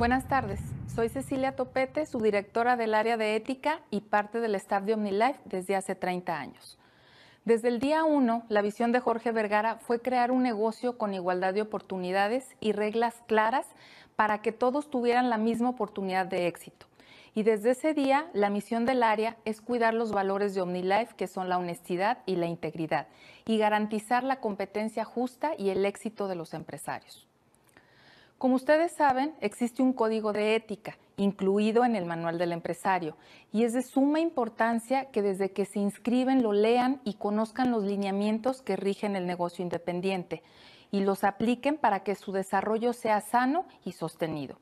Buenas tardes, soy Cecilia Topete, subdirectora del área de ética y parte del staff de OmniLife desde hace 30 años. Desde el día 1, la visión de Jorge Vergara fue crear un negocio con igualdad de oportunidades y reglas claras para que todos tuvieran la misma oportunidad de éxito. Y desde ese día, la misión del área es cuidar los valores de OmniLife, que son la honestidad y la integridad, y garantizar la competencia justa y el éxito de los empresarios. Como ustedes saben, existe un código de ética incluido en el manual del empresario y es de suma importancia que desde que se inscriben lo lean y conozcan los lineamientos que rigen el negocio independiente y los apliquen para que su desarrollo sea sano y sostenido.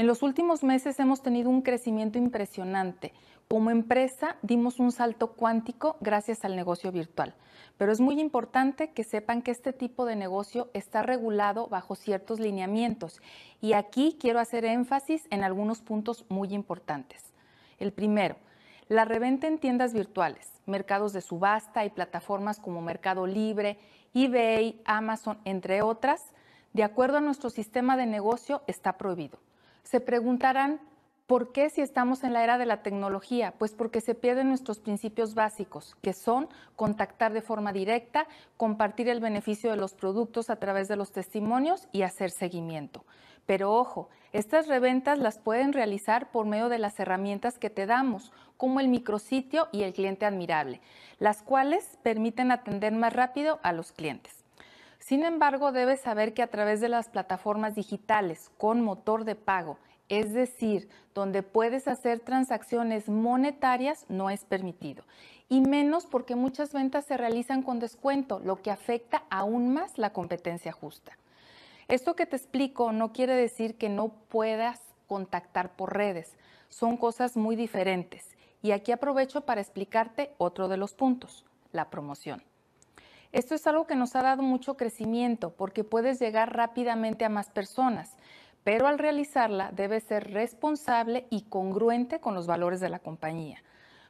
En los últimos meses hemos tenido un crecimiento impresionante. Como empresa dimos un salto cuántico gracias al negocio virtual, pero es muy importante que sepan que este tipo de negocio está regulado bajo ciertos lineamientos y aquí quiero hacer énfasis en algunos puntos muy importantes. El primero, la reventa en tiendas virtuales, mercados de subasta y plataformas como Mercado Libre, eBay, Amazon, entre otras, de acuerdo a nuestro sistema de negocio está prohibido se preguntarán, ¿por qué si estamos en la era de la tecnología? Pues porque se pierden nuestros principios básicos, que son contactar de forma directa, compartir el beneficio de los productos a través de los testimonios y hacer seguimiento. Pero ojo, estas reventas las pueden realizar por medio de las herramientas que te damos, como el micrositio y el cliente admirable, las cuales permiten atender más rápido a los clientes. Sin embargo, debes saber que a través de las plataformas digitales con motor de pago, es decir, donde puedes hacer transacciones monetarias, no es permitido. Y menos porque muchas ventas se realizan con descuento, lo que afecta aún más la competencia justa. Esto que te explico no quiere decir que no puedas contactar por redes. Son cosas muy diferentes. Y aquí aprovecho para explicarte otro de los puntos, la promoción. Esto es algo que nos ha dado mucho crecimiento porque puedes llegar rápidamente a más personas, pero al realizarla debes ser responsable y congruente con los valores de la compañía.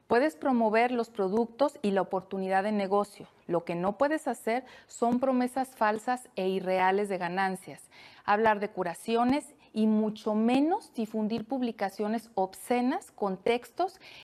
Puedes promover los productos y la oportunidad de negocio. Lo que no puedes hacer son promesas falsas e irreales de ganancias, hablar de curaciones y mucho menos difundir publicaciones obscenas con textos